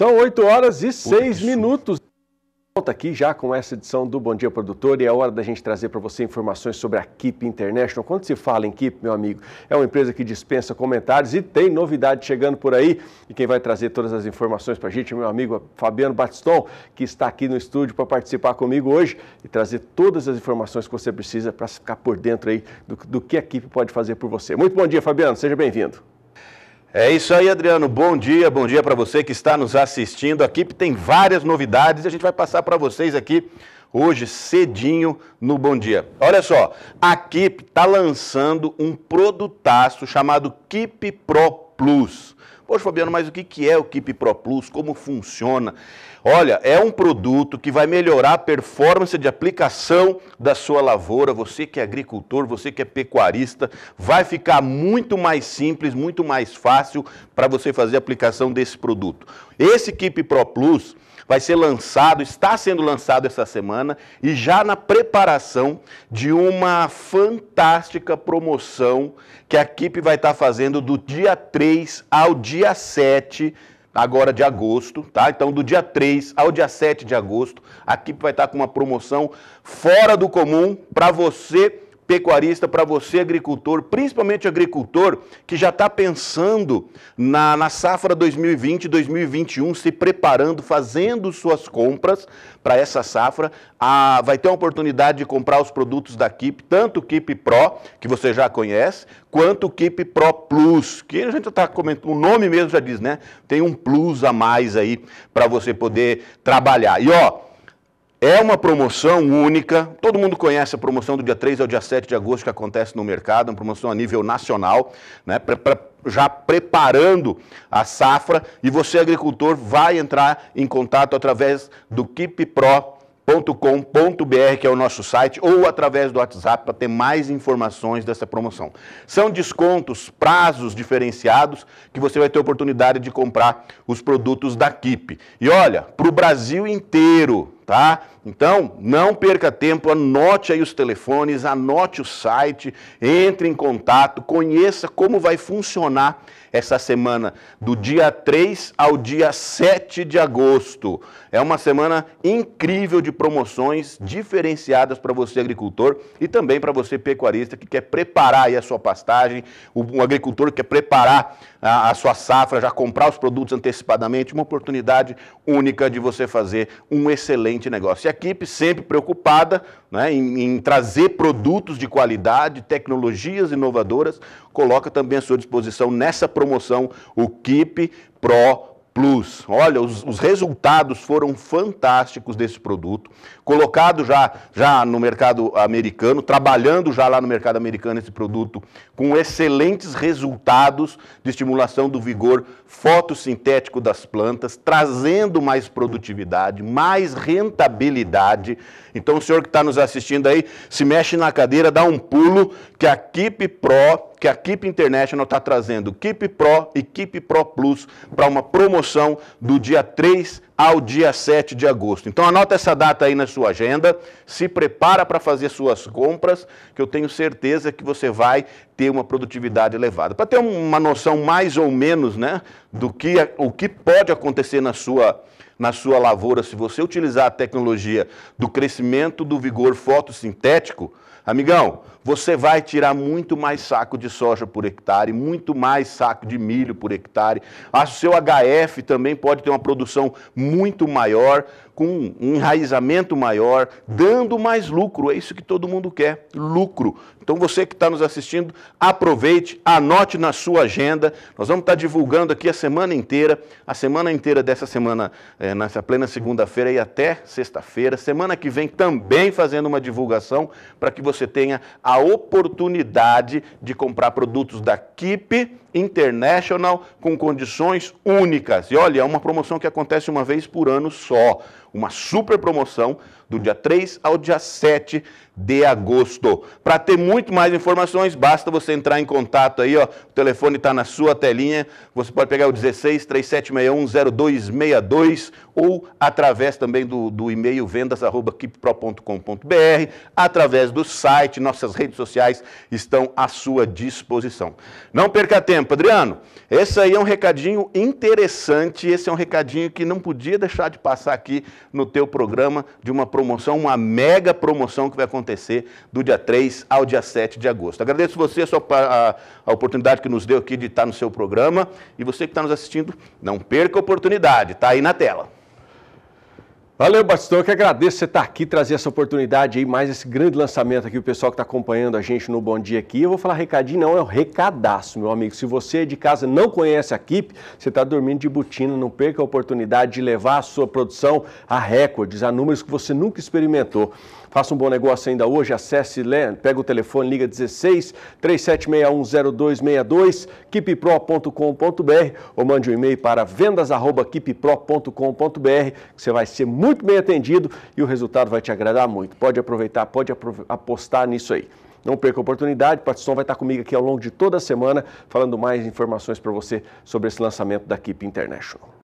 São 8 horas e 6 minutos. Volta aqui já com essa edição do Bom Dia Produtor e é hora da gente trazer para você informações sobre a Keep International. Quando se fala em Keep, meu amigo, é uma empresa que dispensa comentários e tem novidade chegando por aí. E quem vai trazer todas as informações para a gente é meu amigo Fabiano Batiston, que está aqui no estúdio para participar comigo hoje e trazer todas as informações que você precisa para ficar por dentro aí do, do que a Keep pode fazer por você. Muito bom dia, Fabiano. Seja bem-vindo. É isso aí, Adriano. Bom dia, bom dia para você que está nos assistindo. A equipe tem várias novidades e a gente vai passar para vocês aqui hoje cedinho no Bom Dia. Olha só, a Keep está lançando um produtaço chamado Keep Pro Plus. Poxa, Fabiano, mas o que, é o Keep Pro Plus? Como funciona? Olha, é um produto que vai melhorar a performance de aplicação da sua lavoura. Você que é agricultor, você que é pecuarista, vai ficar muito mais simples, muito mais fácil para você fazer a aplicação desse produto. Esse Keep Pro Plus vai ser lançado, está sendo lançado essa semana e já na preparação de uma fantástica promoção que a equipe vai estar tá fazendo do dia 3 ao dia 7 agora de agosto, tá? Então do dia 3 ao dia 7 de agosto, a equipe vai estar tá com uma promoção fora do comum para você pecuarista, para você, agricultor, principalmente agricultor que já está pensando na, na safra 2020, 2021, se preparando, fazendo suas compras para essa safra. A, vai ter uma oportunidade de comprar os produtos da Kip, tanto o Kip Pro, que você já conhece, quanto o Kip Pro Plus, que a gente está comentando, o nome mesmo já diz, né? Tem um plus a mais aí para você poder trabalhar. E ó, é uma promoção única, todo mundo conhece a promoção do dia 3 ao dia 7 de agosto que acontece no mercado, é uma promoção a nível nacional, né, pra, pra, já preparando a safra e você, agricultor, vai entrar em contato através do kippro.com.br, que é o nosso site, ou através do WhatsApp para ter mais informações dessa promoção. São descontos, prazos diferenciados que você vai ter oportunidade de comprar os produtos da KIP. E olha, para o Brasil inteiro, tá? Então, não perca tempo, anote aí os telefones, anote o site, entre em contato, conheça como vai funcionar essa semana do dia 3 ao dia 7 de agosto. É uma semana incrível de promoções diferenciadas para você agricultor e também para você pecuarista que quer preparar aí a sua pastagem, o agricultor que quer preparar a, a sua safra, já comprar os produtos antecipadamente, uma oportunidade única de você fazer um excelente ambiente de negócio. E a equipe sempre preocupada né, em, em, trazer produtos de qualidade, tecnologias inovadoras, coloca também à sua disposição nessa promoção o KIP Pro Plus. Olha, os, os, resultados foram fantásticos desse produto, colocado já, já no mercado americano, trabalhando já lá no mercado americano esse produto, com excelentes resultados de estimulação do vigor fotossintético das plantas, trazendo mais produtividade, mais rentabilidade. Então, o senhor que está nos assistindo aí, se mexe na cadeira, dá um pulo, que a Keep Pro que a Keep International está trazendo Keep Pro e Keep Pro Plus para uma promoção do dia 3 ao dia 7 de agosto. Então anota essa data aí na sua agenda, se prepara para fazer suas compras, que eu tenho certeza que você vai ter uma produtividade elevada. Para ter uma noção mais ou menos, né, do que o que pode acontecer na sua na sua lavoura se você utilizar a tecnologia do crescimento do vigor fotossintético, Amigão, você vai tirar muito mais saco de soja por hectare, muito mais saco de milho por hectare. O seu HF também pode ter uma produção muito maior com um enraizamento maior, dando mais lucro. É isso que todo mundo quer: lucro. Então você que está nos assistindo, aproveite, anote na sua agenda. Nós vamos estar divulgando aqui a semana inteira, a semana inteira dessa semana, é, nessa plena segunda-feira e até sexta-feira. Semana que vem também fazendo uma divulgação para que você tenha a oportunidade de comprar produtos da KIP International com condições únicas. E olha, é uma promoção que acontece uma vez por ano só. Uma super promoção do dia 3 ao dia 7 de agosto. Para ter muito mais informações, basta você entrar em contato aí, ó. O telefone está na sua telinha. Você pode pegar o 16 3761 0262 ou através também do, do e-mail vendas@kipro.com.br, através do site, nossas redes sociais estão à sua disposição. Não perca tempo, Adriano. Esse aí é um recadinho interessante, esse é um recadinho que não podia deixar de passar aqui no teu programa de uma promoção, uma mega promoção que vai acontecer acontecer do dia 3 ao dia 7 de agosto. Agradeço você a, sua, a, a oportunidade que nos deu aqui de estar no seu programa e você que está nos assistindo, não perca a oportunidade, está aí na tela. Valeu, Bastão, que agradeço você estar aqui, trazer essa oportunidade aí, mais esse grande lançamento aqui, o pessoal que está acompanhando a gente no Bom Dia aqui. Eu vou falar recadinho, não, é o um recadaço, meu amigo. Se você de casa não conhece a Kip, você está dormindo de butina, não perca a oportunidade de levar a sua produção a recordes, a números que você nunca experimentou. Faça um bom negócio ainda hoje, acesse, pega o telefone, liga 16 37610262, kippro.com.br ou mande um e-mail para vendas@kipro.com.br, que você vai ser muito bem atendido e o resultado vai te agradar muito. Pode aproveitar, pode apostar nisso aí. Não perca a oportunidade, Patisson vai estar comigo aqui ao longo de toda a semana falando mais informações para você sobre esse lançamento da Keep International.